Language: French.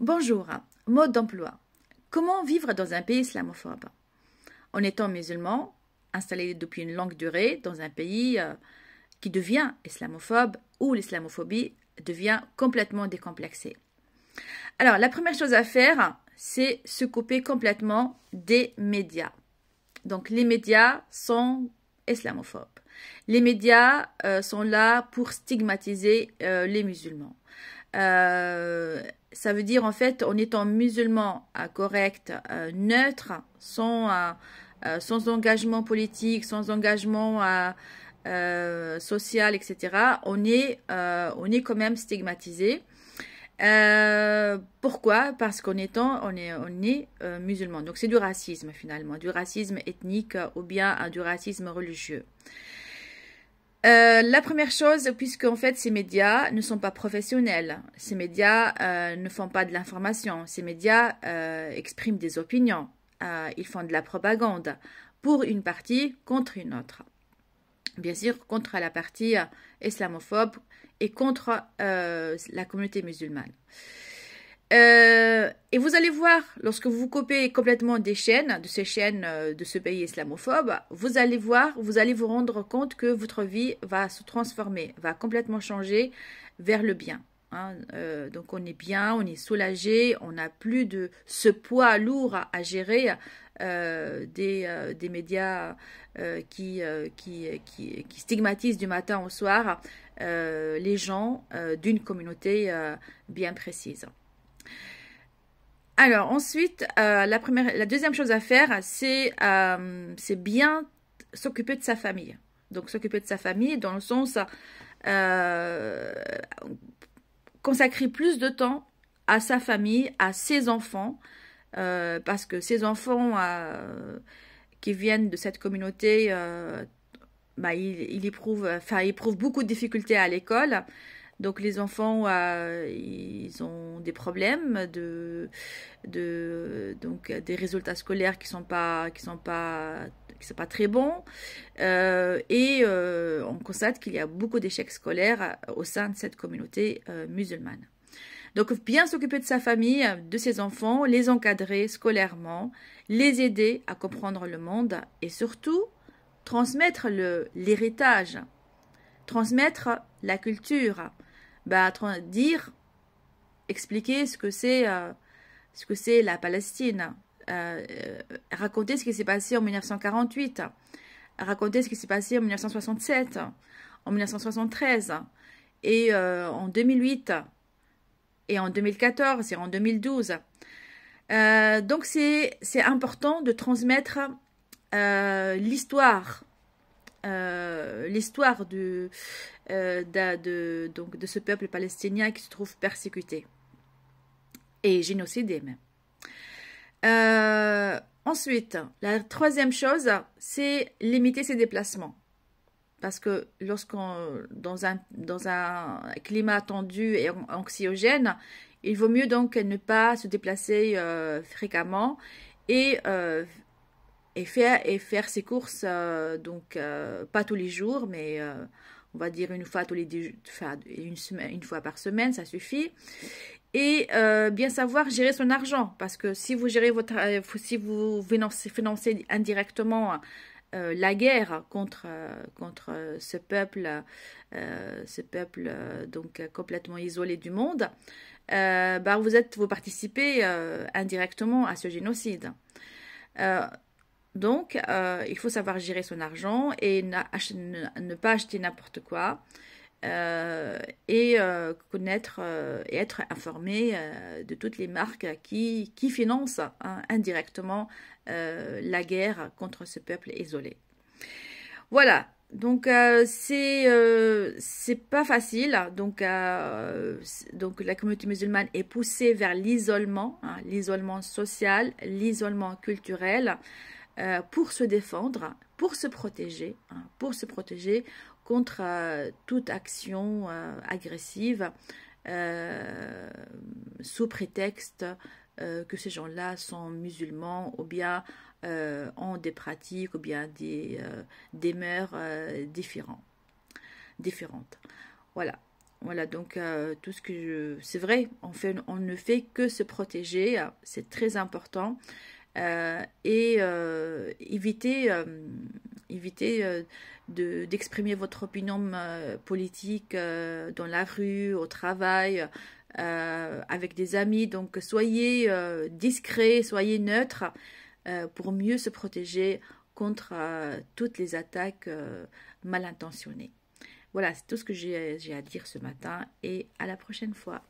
Bonjour, mode d'emploi. Comment vivre dans un pays islamophobe En étant musulman, installé depuis une longue durée dans un pays euh, qui devient islamophobe ou l'islamophobie devient complètement décomplexée. Alors, la première chose à faire, c'est se couper complètement des médias. Donc, les médias sont islamophobes. Les médias euh, sont là pour stigmatiser euh, les musulmans ça veut dire en fait en étant musulman euh, correct, euh, neutre, euh, sans, engagement politique, sans engagement social, etc., on est, on est quand même stigmatisé. pourquoi Parce qu'on étant, on est, on est musulman. Donc c'est du racisme finalement, du racisme ethnique ou bien du racisme religieux. Euh, la première chose, puisque en fait ces médias ne sont pas professionnels, ces médias euh, ne font pas de l'information, ces médias euh, expriment des opinions, ils font de la propagande pour une partie contre une autre. Bien sûr, contre la partie islamophobe et contre la communauté musulmane. Euh, et vous allez voir, lorsque vous vous copiez complètement des chaînes, de ces chaînes euh, de ce pays islamophobe, vous allez voir, vous allez vous rendre compte que votre vie va se transformer, va complètement changer vers le bien. Hein. Euh, donc on est bien, on est soulagé, on n'a plus de ce poids lourd à, gérer des, des, médias qui, qui, stigmatisent du matin au soir les gens d'une communauté bien précise. Alors ensuite, euh, la, première, la deuxième chose à faire, euh, c'est bien s'occuper de sa famille. Donc s'occuper de sa famille dans le sens euh, consacrer plus de temps à sa famille, à ses enfants, euh, parce que ses enfants qui viennent de cette communauté, bah, ils, ils éprouvent beaucoup de difficultés à l'école. Donc les enfants, ils ont des problèmes, de, donc des résultats scolaires qui sont pas qui sont pas qui sont pas très bons euh, et euh, on constate qu'il y a beaucoup d'échecs scolaires euh, au sein de cette communauté musulmane. Donc bien s'occuper de sa famille, de ses enfants, les encadrer scolairement, les aider à comprendre le monde et surtout transmettre le l'héritage, transmettre la culture, bah, dire expliquer ce que c'est euh, ce que c'est la Palestine, euh, euh, raconter ce qui s'est passé en 1948, raconter ce qui s'est passé en 1967, en 1973 et en 2008 et en 2014 et en 2012. donc c'est important de transmettre l'histoire l'histoire de ce peuple palestinien qui se trouve persécuté et génocide même. Euh, ensuite, la troisième chose, c'est limiter ses déplacements. Parce que lorsqu'on dans un, dans un climat tendu et anxiogène, il vaut mieux donc ne pas se déplacer euh, fréquemment euh, et, faire, et faire ses courses, donc pas tous les jours, mais on va dire une fois tous les une, semaine, une fois par semaine, ça suffit et euh, bien savoir gérer son argent. Parce que si vous gérez votre, euh, si vous financez, indirectement euh, la guerre contre, ce peuple, ce peuple donc complètement isolé du monde, bah, vous êtes, vous participez indirectement à ce génocide. donc, il faut savoir gérer son argent et ne pas acheter n'importe quoi. Euh, et euh, connaître euh, et être informé de toutes les marques qui, financent hein, indirectement la guerre contre ce peuple isolé. Voilà, donc c'est c'est pas facile. Donc, donc la communauté musulmane est poussée vers l'isolement, hein, l'isolement social, l'isolement culturel pour se défendre, pour se protéger, hein, pour se protéger contre euh, toute action euh, agressive euh, sous prétexte que ces gens-là sont musulmans ou bien ont des pratiques ou bien des, mœurs différentes. différentes. Voilà. Voilà, donc tout ce que je... C'est vrai, on, fait, on ne fait que se protéger, c'est très important. Euh, et euh, évitez euh, d'exprimer votre opinion politique dans la rue, au travail, avec des amis. Donc soyez discret, soyez neutre pour mieux se protéger contre toutes les attaques mal intentionnées. Voilà, c'est tout ce que j'ai à dire ce matin et à la prochaine fois.